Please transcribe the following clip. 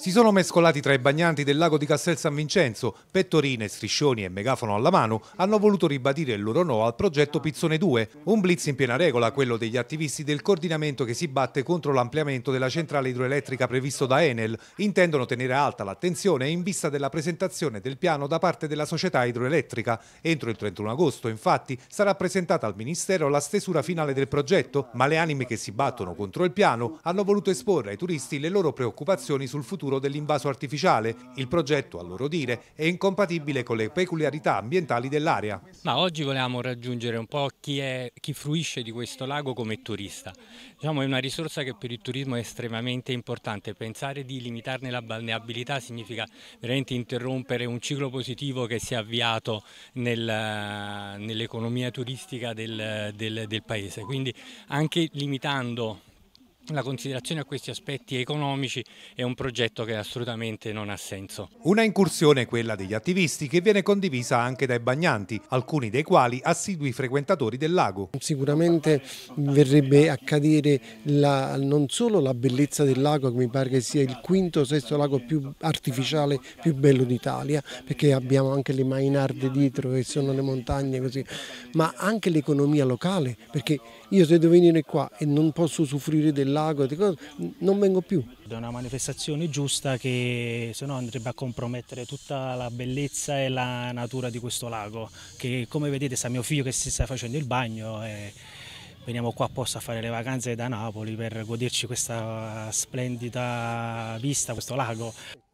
Si sono mescolati tra i bagnanti del lago di Castel San Vincenzo, pettorine, striscioni e megafono alla mano, hanno voluto ribadire il loro no al progetto Pizzone 2, un blitz in piena regola, quello degli attivisti del coordinamento che si batte contro l'ampliamento della centrale idroelettrica previsto da Enel. Intendono tenere alta l'attenzione in vista della presentazione del piano da parte della società idroelettrica. Entro il 31 agosto, infatti, sarà presentata al Ministero la stesura finale del progetto, ma le anime che si battono contro il piano hanno voluto esporre ai turisti le loro preoccupazioni sul futuro futuro dell'invaso artificiale. Il progetto, a loro dire, è incompatibile con le peculiarità ambientali dell'area. Ma oggi volevamo raggiungere un po' chi, è, chi fruisce di questo lago come turista. Diciamo, è una risorsa che per il turismo è estremamente importante. Pensare di limitarne la balneabilità significa veramente interrompere un ciclo positivo che si è avviato nel, nell'economia turistica del, del, del paese. Quindi anche limitando la considerazione a questi aspetti economici è un progetto che assolutamente non ha senso. Una incursione quella degli attivisti che viene condivisa anche dai bagnanti, alcuni dei quali assidui frequentatori del lago. Sicuramente verrebbe a cadere la, non solo la bellezza del lago che mi pare che sia il quinto o sesto lago più artificiale più bello d'Italia perché abbiamo anche le Mainarde dietro che sono le montagne così, ma anche l'economia locale perché io se devo venire qua e non posso usufruire del lago lago, dico, non vengo più. È una manifestazione giusta che se no andrebbe a compromettere tutta la bellezza e la natura di questo lago, che come vedete sta mio figlio che si sta facendo il bagno e veniamo qua apposta a fare le vacanze da Napoli per goderci questa splendida vista, questo lago.